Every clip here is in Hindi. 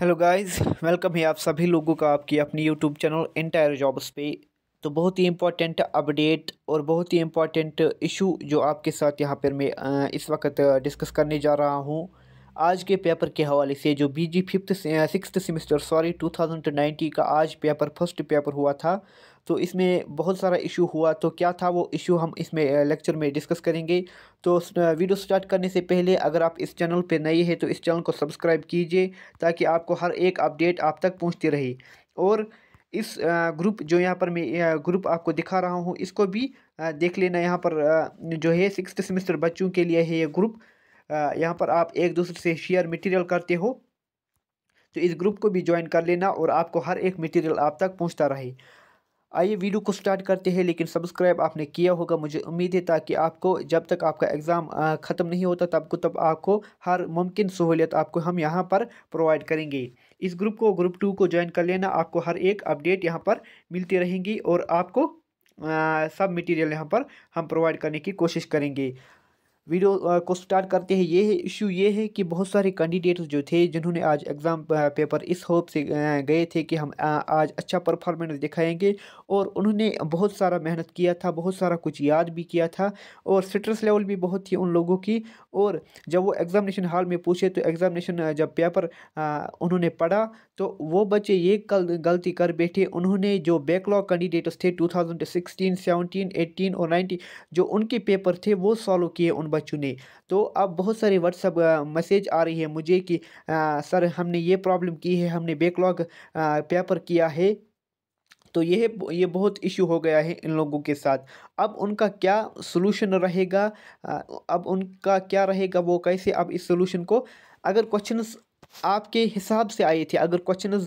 हेलो गाइस वेलकम है आप सभी लोगों का आपकी अपनी यूट्यूब चैनल इंटायर जॉब्स पे तो बहुत ही इम्पॉर्टेंट अपडेट और बहुत ही इम्पॉर्टेंट इशू जो आपके साथ यहाँ पर मैं इस वक्त डिस्कस करने जा रहा हूँ आज के पेपर के हवाले से जो B G fifth six semester sorry two thousand ninety का आज पेपर फर्स्ट पेपर हुआ था तो इसमें बहुत सारा इशू हुआ तो क्या था वो इशू हम इसमें लेक्चर uh, में डिस्कस करेंगे तो वीडियो uh, स्टार्ट करने से पहले अगर आप इस चैनल पर नए हैं तो इस चैनल को सब्सक्राइब कीजिए ताकि आपको हर एक अपडेट आप तक पहुँचती रहे और इस ग्रुप uh, जो यहाँ पर मैं ग्रुप आपको दिखा रहा हूँ इसको भी देख लेना यहाँ पर जो है सिक्स सेमेस्टर बच्चों के लिए है ये ग्रुप यहाँ पर आप एक दूसरे से शेयर मटेरियल करते हो तो इस ग्रुप को भी ज्वाइन कर लेना और आपको हर एक मटेरियल आप तक पहुँचता रहे आइए वीडियो को स्टार्ट करते हैं लेकिन सब्सक्राइब आपने किया होगा मुझे उम्मीद है ताकि आपको जब तक आपका एग्ज़ाम ख़त्म नहीं होता तब को तब आपको हर मुमकिन सहूलियत आपको हम यहाँ पर प्रोवाइड करेंगे इस ग्रुप को ग्रुप टू को ज्वाइन कर लेना आपको हर एक अपडेट यहाँ पर मिलती रहेंगी और आपको आ, सब मटेरियल यहाँ पर हम प्रोवाइड करने की कोशिश करेंगे वीडियो को स्टार्ट करते हैं ये इशू ये है कि बहुत सारे कैंडिडेट्स जो थे जिन्होंने आज एग्ज़ाम पेपर इस होप से गए थे कि हम आज अच्छा परफॉर्मेंस दिखाएंगे और उन्होंने बहुत सारा मेहनत किया था बहुत सारा कुछ याद भी किया था और स्ट्रेस लेवल भी बहुत थी उन लोगों की और जब वो एग्ज़ामिनेशन हॉल में पूछे तो एग्ज़ामिनेशन जब पेपर उन्होंने पढ़ा तो वो बच्चे ये कल गलती कर बैठे उन्होंने जो बैकलॉग कैंडिडेट्स थे टू थाउजेंड सिक्सटीन सेवनटीन और नाइनटीन जो उनके पेपर थे वो सॉल्व किए उन तलबा चुने तो अब बहुत सारे व्हाट्सअप मैसेज आ रही है मुझे कि आ, सर हमने ये प्रॉब्लम की है हमने बैकलॉग पेपर किया है तो यह ये बहुत इशू हो गया है इन लोगों के साथ अब उनका क्या सोलूशन रहेगा अब उनका क्या रहेगा वो कैसे अब इस सोलूशन को अगर क्वेश्चन आपके हिसाब से आए थे अगर क्वेश्चन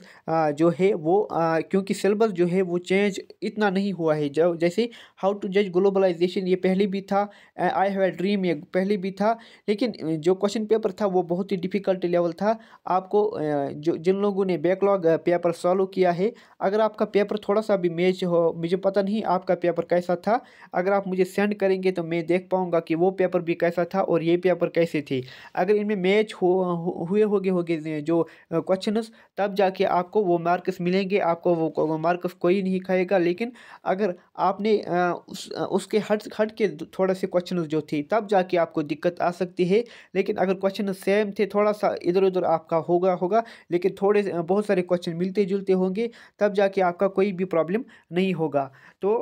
जो है वो आ, क्योंकि सिलेबस जो है वो चेंज इतना नहीं हुआ है जब जैसे हाउ टू जज ग्लोबलाइजेशन ये पहले भी था आई हैव ए ड्रीम ये पहले भी था लेकिन जो क्वेश्चन पेपर था वो बहुत ही डिफ़िकल्ट लेवल था आपको जो जिन लोगों ने बैकलॉग पेपर सॉल्व किया है अगर आपका पेपर थोड़ा सा भी मैच हो मुझे पता नहीं आपका पेपर कैसा था अगर आप मुझे सेंड करेंगे तो मैं देख पाऊँगा कि वो पेपर भी कैसा था और ये पेपर कैसे थे अगर इनमें मैच हो हुए होंगे गए जो क्वेश्चन तब जाके आपको वो मार्क्स मिलेंगे आपको वो मार्क्स कोई नहीं खाएगा लेकिन अगर आपने उस उसके हट हट के थोड़ा से क्वेश्चन जो थे तब जाके आपको दिक्कत आ सकती है लेकिन अगर क्वेश्चन सेम थे थोड़ा सा इधर उधर आपका होगा होगा लेकिन थोड़े बहुत सारे क्वेश्चन मिलते जुलते होंगे तब जाके आपका कोई भी प्रॉब्लम नहीं होगा तो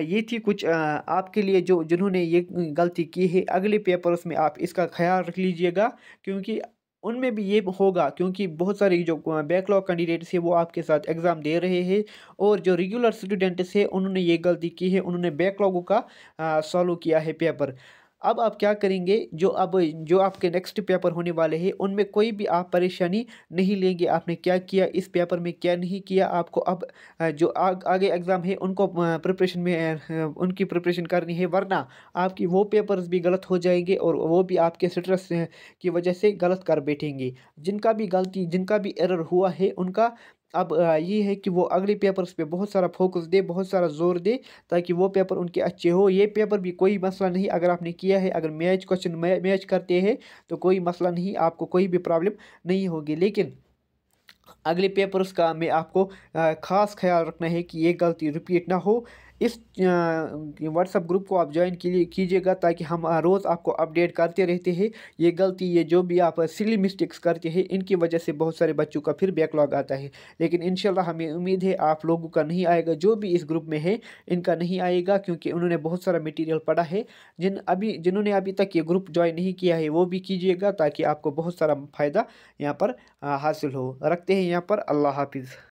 ये थी कुछ आपके लिए जो जिन्होंने ये गलती की है अगले पेपर्स में आप इसका ख्याल रख लीजिएगा क्योंकि उनमें भी ये होगा क्योंकि बहुत सारे जो बैकलॉग कैंडिडेट्स हैं वो आपके साथ एग्ज़ाम दे रहे हैं और जो रेगुलर स्टूडेंट्स हैं उन्होंने ये गलती की है उन्होंने बैकलॉगों का सॉल्व किया है पेपर अब आप क्या करेंगे जो अब जो आपके नेक्स्ट पेपर होने वाले हैं उनमें कोई भी आप परेशानी नहीं लेंगे आपने क्या किया इस पेपर में क्या नहीं किया आपको अब जो आ, आगे एग्ज़ाम है उनको प्रिपरेशन में उनकी प्रिपरेशन करनी है वरना आपकी वो पेपर्स भी गलत हो जाएंगे और वो भी आपके स्ट्रेस की वजह से गलत कर बैठेंगे जिनका भी गलती जिनका भी एरर हुआ है उनका अब ये है कि वो अगले पेपर्स पे बहुत सारा फोकस दे बहुत सारा जोर दे ताकि वो पेपर उनके अच्छे हो ये पेपर भी कोई मसला नहीं अगर आपने किया है अगर मैच क्वेश्चन मैच करते हैं तो कोई मसला नहीं आपको कोई भी प्रॉब्लम नहीं होगी लेकिन अगले पेपर्स का में आपको ख़ास ख्याल रखना है कि ये गलती रिपीट ना हो इस व्हाट्सअप ग्रुप को आप ज्वाइन कीजिएगा ताकि हम रोज़ आपको अपडेट करते रहते हैं ये गलती ये जो भी आप सिली मिस्टेक्स करते हैं इनकी वजह से बहुत सारे बच्चों का फिर बैकलॉग आता है लेकिन इन हमें उम्मीद है आप लोगों का नहीं आएगा जो भी इस ग्रुप में है इनका नहीं आएगा क्योंकि उन्होंने बहुत सारा मटीरियल पढ़ा है जिन अभी जिन्होंने अभी तक ये ग्रुप ज्वाइन नहीं किया है वो भी कीजिएगा ताकि आपको बहुत सारा फ़ायदा यहाँ पर हासिल हो रखते हैं यहाँ पर अल्लाह हाफिज़